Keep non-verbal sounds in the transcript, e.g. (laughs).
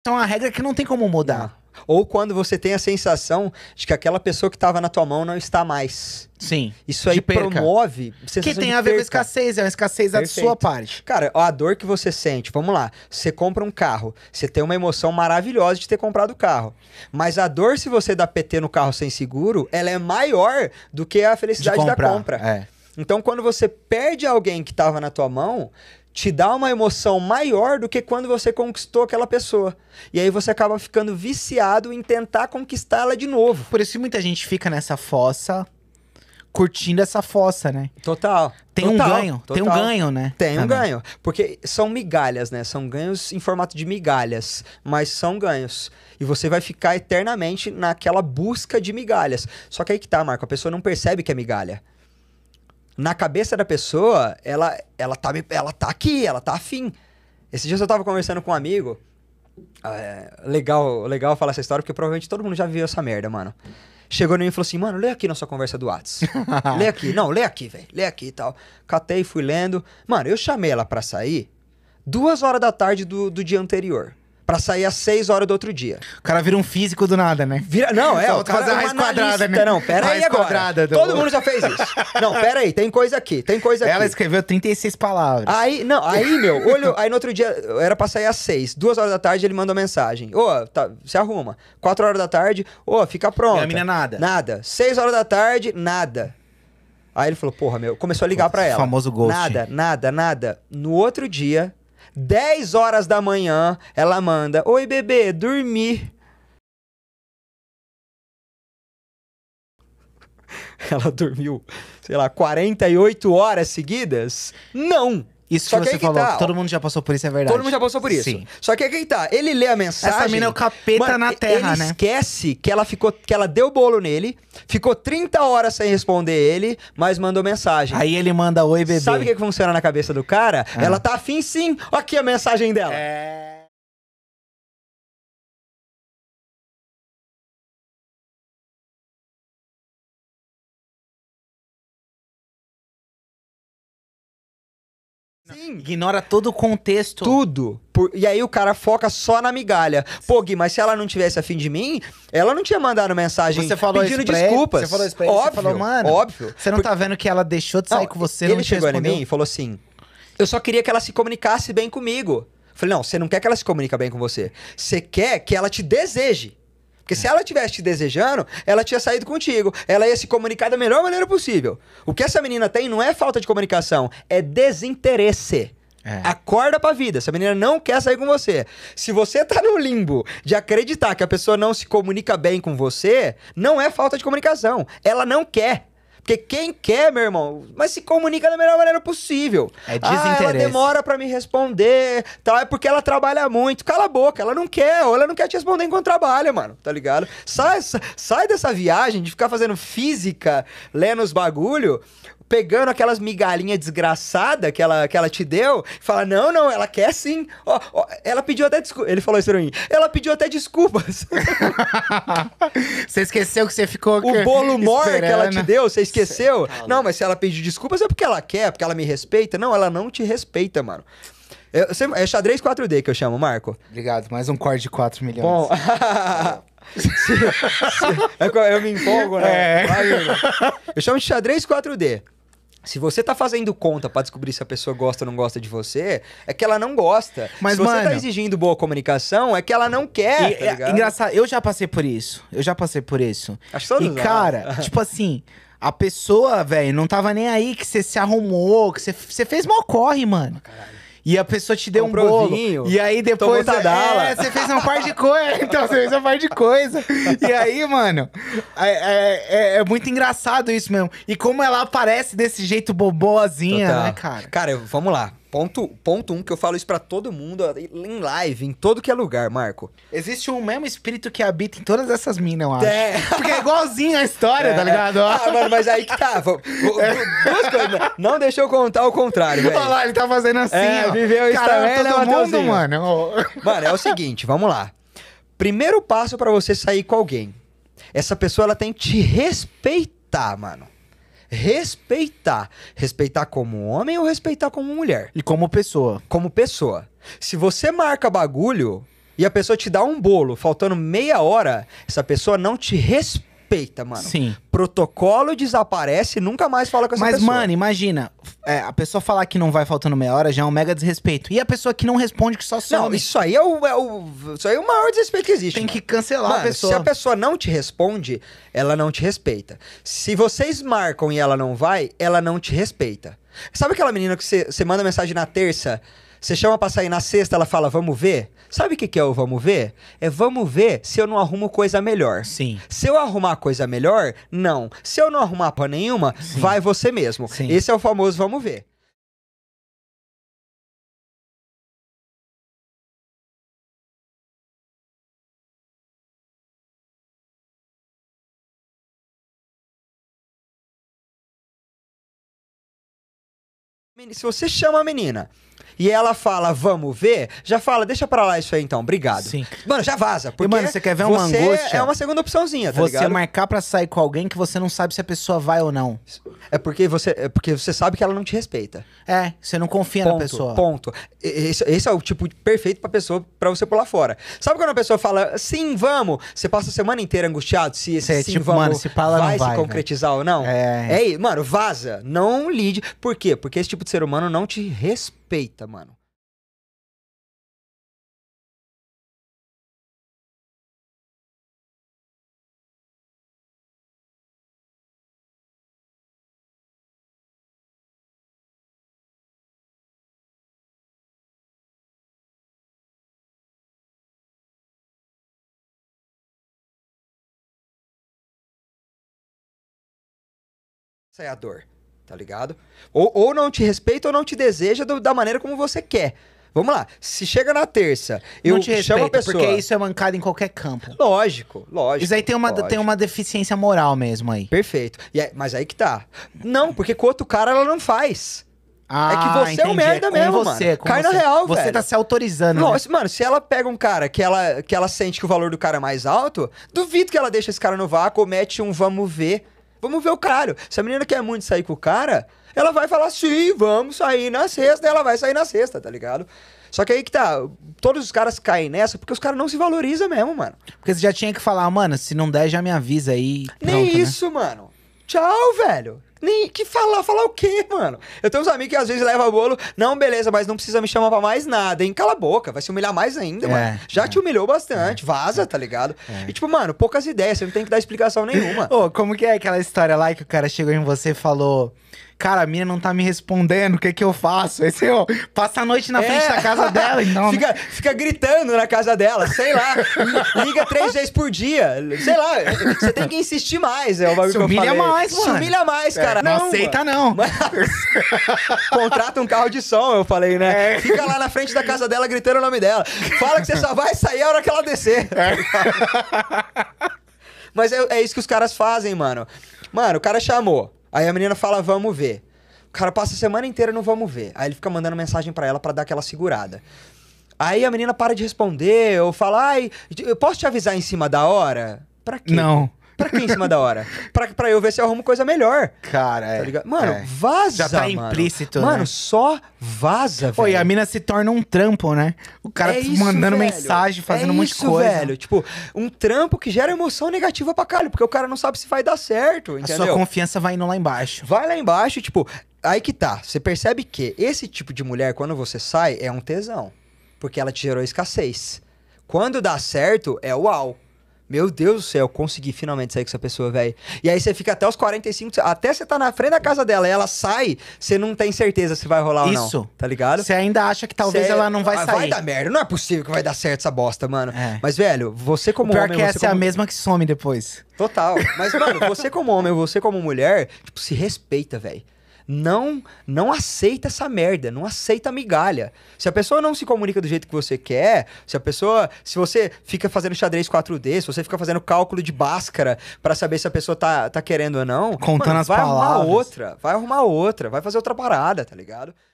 Então, é uma regra que não tem como mudar. Ou quando você tem a sensação de que aquela pessoa que estava na tua mão não está mais. Sim. Isso aí promove. Que tem a ver com escassez, é uma escassez da sua parte. Cara, a dor que você sente, vamos lá. Você compra um carro, você tem uma emoção maravilhosa de ter comprado o carro. Mas a dor, se você dá PT no carro sem seguro, ela é maior do que a felicidade da compra. É. Então, quando você perde alguém que estava na tua mão, te dá uma emoção maior do que quando você conquistou aquela pessoa. E aí você acaba ficando viciado em tentar conquistá-la de novo. Por isso muita gente fica nessa fossa, curtindo essa fossa, né? Total. Tem total, um ganho, total. tem um ganho, né? Tem um ganho, porque são migalhas, né? São ganhos em formato de migalhas, mas são ganhos. E você vai ficar eternamente naquela busca de migalhas. Só que aí que tá, Marco, a pessoa não percebe que é migalha na cabeça da pessoa, ela, ela, tá, ela tá aqui, ela tá afim. Esses dias eu tava conversando com um amigo. É, legal, legal falar essa história, porque provavelmente todo mundo já viu essa merda, mano. Chegou no mim e falou assim, mano, lê aqui na sua conversa do Whats. (laughs) lê aqui, não, lê aqui, velho. Lê aqui e tal. Catei, fui lendo. Mano, eu chamei ela pra sair duas horas da tarde do, do dia anterior para sair às 6 horas do outro dia. O cara vira um físico do nada, né? Vira, não, é, Só o cara fazer é quadrada, né? Não, pera raiz aí agora. Do... Todo mundo já fez isso. Não, pera aí, tem coisa aqui, tem coisa Ela aqui. Ela escreveu 36 palavras. Aí, não, aí, meu, olho, aí no outro dia era para sair às 6, 2 horas da tarde ele uma mensagem. Ô, oh, tá, se arruma. 4 horas da tarde, ô, oh, fica pronto. Não a mina nada. Nada. 6 horas da tarde, nada. Aí ele falou, porra, meu, começou a ligar para ela. Famoso ghost. Nada, nada, nada. No outro dia, 10 horas da manhã, ela manda: Oi, bebê, dormi. (laughs) Ela dormiu, sei lá, 48 horas seguidas? Não! Isso Só que, que você falou, tá, todo mundo já passou por isso, é verdade. Todo mundo já passou por isso. Sim. Só que aí que tá, ele lê a mensagem. Essa mina é o capeta mano, na terra, ele né? Ele esquece que ela ficou, que ela deu bolo nele, ficou 30 horas sem responder ele, mas mandou mensagem. Aí ele manda oi, bebê. Sabe o que, que funciona na cabeça do cara? Ah. Ela tá afim sim. Aqui a mensagem dela. É. Ignora todo o contexto. Tudo. Por... E aí o cara foca só na migalha. Pô, Gui, mas se ela não tivesse afim de mim, ela não tinha mandado mensagem você falou pedindo desculpas. Ele, você falou isso pra ele, óbvio, falou, mano. Óbvio. Você não Por... tá vendo que ela deixou de sair não, com você, ele não Ele chegou em mim e falou assim: Eu só queria que ela se comunicasse bem comigo. Eu falei, não, você não quer que ela se comunique bem com você. Você quer que ela te deseje. Porque se ela tivesse te desejando, ela tinha saído contigo. Ela ia se comunicar da melhor maneira possível. O que essa menina tem não é falta de comunicação, é desinteresse. É. Acorda pra vida. Essa menina não quer sair com você. Se você tá no limbo de acreditar que a pessoa não se comunica bem com você, não é falta de comunicação. Ela não quer. Porque quem quer, meu irmão, mas se comunica da melhor maneira possível. É desinteresse. Ah, ela demora para me responder, tal, é porque ela trabalha muito. Cala a boca, ela não quer, ou ela não quer te responder enquanto trabalha, mano, tá ligado? Sai, sai dessa viagem de ficar fazendo física, lendo os bagulho, pegando aquelas migalhinhas desgraçada que ela, que ela te deu, fala: não, não, ela quer sim. Ó, ó, ela pediu até desculpa. Ele falou isso pra mim. Ela pediu até desculpas. (laughs) você esqueceu que você ficou. O bolo mor que ela te deu, você esqueceu? Tá não, mas se ela pedir desculpas é porque ela quer, porque ela me respeita. Não, ela não te respeita, mano. Eu, é xadrez 4D que eu chamo, Marco. Obrigado, mais um core de 4 milhões. Bom, (laughs) (laughs) é eu me empolgo, né? É. Eu chamo de xadrez 4D. Se você tá fazendo conta para descobrir se a pessoa gosta ou não gosta de você, é que ela não gosta. Mas, se você tá mano, tá exigindo boa comunicação, é que ela não quer. E, tá é, engraçado, eu já passei por isso. Eu já passei por isso. Acho todos e, cara, (laughs) tipo assim, a pessoa, velho, não tava nem aí que você se arrumou, que você, você fez mal corre, mano. Caralho. E a pessoa te deu Comprou um bolo. Vinho, e aí depois. É, você fez um (laughs) então, par de coisa. Então, você fez um par de coisa. E aí, mano, é, é, é, é, muito engraçado isso mesmo. E como ela aparece desse jeito bobozinha, Total. né, cara? Cara, vamos lá. Ponto, ponto um que eu falo isso para todo mundo em live, em todo que é lugar, Marco. Existe um mesmo espírito que habita em todas essas minas, eu acho. É. Porque é igualzinho a história, tá é. tá ligado? Ah, mano, mas aí que tá. Vou, vou, é. Duas coisas. Né? Não deixa eu contar o contrário, velho. Olha lá, ele tá fazendo assim, é, ó. Viveu isso também, né, todo mundo, mano. Mano, é o seguinte, vamos lá. Primeiro passo para você sair com alguém essa pessoa ela tem que te respeitar, mano. Respeitar. Respeitar como homem ou respeitar como mulher? E como pessoa. Como pessoa. Se você marca bagulho e a pessoa te dá um bolo faltando meia hora, essa pessoa não te respeita suspeita, mano. Sim. Protocolo desaparece, nunca mais fala com essa Mas, pessoa. Mas, mano, imagina. É, a pessoa falar que não vai faltando meia hora já é um mega desrespeito. E a pessoa que não responde, que só some. Não, isso aí é o, é o, isso aí é o maior desrespeito que existe. Tem mano. que cancelar mano, a pessoa. Se a pessoa não te responde, ela não te respeita. Se vocês marcam e ela não vai, ela não te respeita. Sabe aquela menina que você manda mensagem na terça? Você chama pra sair na sexta, ela fala, vamos ver? Sabe o que, que é o vamos ver? É vamos ver se eu não arrumo coisa melhor. Sim. Se eu arrumar coisa melhor, não. Se eu não arrumar pra nenhuma, Sim. vai você mesmo. Sim. Esse é o famoso vamos ver. Se você chama a menina e ela fala, vamos ver, já fala, deixa pra lá isso aí então, obrigado. Sim. Mano, já vaza. Porque e, mano, você quer ver uma você angústia? É uma segunda opçãozinha, tá você ligado? Você marcar pra sair com alguém que você não sabe se a pessoa vai ou não. É porque você, é porque você sabe que ela não te respeita. É, você não confia ponto, na pessoa. Ponto. Esse, esse, é o tipo perfeito pra pessoa, pra você pular fora. Sabe quando a pessoa fala, sim, vamos, você passa a semana inteira angustiado se esse sim, tipo, vamos mano, se fala, vai, vai se concretizar véio. ou não? É. É, mano, vaza. Não lide. Por quê? Porque esse tipo de ser humano não te respeita peita, mano. Essa é a dor tá ligado? Ou, ou não te respeita ou não te deseja do, da maneira como você quer. Vamos lá, se chega na terça, eu não te respeito, chamo a pessoa. Porque isso é mancado em qualquer campo. Lógico, lógico. Isso aí tem uma, tem uma deficiência moral mesmo aí. Perfeito. É, mas aí que tá. Não, porque com outro cara ela não faz. Ah, é que você é ah, entendi. é um merda é mesmo, você, mano. É Cai você, na real, você velho. Você tá se autorizando, Nossa, né? Mano, se ela pega um cara que ela, que ela sente que o valor do cara é mais alto, duvido que ela deixa esse cara no vácuo mete um vamos ver. Vamos ver o caralho. Se a menina quer muito sair com o cara, ela vai falar sim, vamos sair na sexta, e ela vai sair na sexta, tá ligado? Só que aí que tá, todos os caras caem nessa porque os caras não se valorizam mesmo, mano. Porque você já tinha que falar, mano, se não der, já me avisa aí. Pronto, Nem né? isso, né? mano. Tchau, velho. Nem que falar, falar o quê, mano? Eu tenho uns amigos que às vezes levam bolo. Não, beleza, mas não precisa me chamar pra mais nada, hein? Cala a boca, vai se humilhar mais ainda, é, mano. Já é, te humilhou bastante, é, vaza, tá ligado? É. E tipo, mano, poucas ideias, você não tem que dar explicação nenhuma. Ô, oh, como que é aquela história lá que o cara chegou em você e falou cara, a mina não tá me respondendo, o que que eu faço? Aí você, ó, passa a noite na é. frente da casa dela, então. Né? fica, né? fica gritando na casa dela, sei lá. Liga três vezes por dia. Sei lá, você tem que insistir mais, é o bagulho Se humilha que eu falei. mais, mano. Se humilha mais, é, cara. É, não, não, aceita, mano. não. Mas... Contrata um carro de som, eu falei, né? É. Fica lá na frente da casa dela gritando o nome dela. Fala que você só vai sair a hora que ela descer. É. Mas é, é isso que os caras fazem, mano. Mano, o cara chamou. Aí a menina fala, vamos ver. O cara passa a semana inteira não vamos ver. Aí ele fica mandando mensagem para ela para dar aquela segurada. Aí a menina para de responder, ou fala, ai, eu posso te avisar em cima da hora? Pra quê? Não. Pra que em cima da hora? Pra, pra eu ver se eu arrumo coisa melhor. Cara, tá é. Mano, é. vaza. Já tá mano. implícito, né? Mano, né? só vaza, Pô, velho. a mina se torna um trampo, né? O cara é tá isso, mandando velho. mensagem, fazendo é um isso, coisa. velho. Tipo, um trampo que gera emoção negativa pra caralho, porque o cara não sabe se vai dar certo, entendeu? A sua confiança vai indo lá embaixo. Vai lá embaixo, tipo, aí que tá. Você percebe que esse tipo de mulher, quando você sai, é um tesão. Porque ela te gerou escassez. Quando dá certo, é uau. Meu Deus do céu, consegui finalmente sair com essa pessoa, velho. E aí você fica até os 45, até você tá na frente da casa dela e ela sai, você não tem certeza se vai rolar Isso. ou não. Tá ligado? Você ainda acha que talvez cê... ela não vai, ah, sair. Vai dar merda, não é possível que vai dar certo essa bosta, mano. É. Mas, velho, você como pior homem. Pior que é essa como... é a mesma que some depois. Total. Mas, mano, você como homem, você como mulher, tipo, se respeita, velho não não aceita essa merda, não aceita migalha. Se a pessoa não se comunica do jeito que você quer, se a pessoa, se você fica fazendo xadrez 4D, se você fica fazendo cálculo de báscara para saber se a pessoa tá, tá querendo ou não, contando mano, as vai palavras, vai arrumar outra, vai arrumar outra, vai fazer outra parada, tá ligado?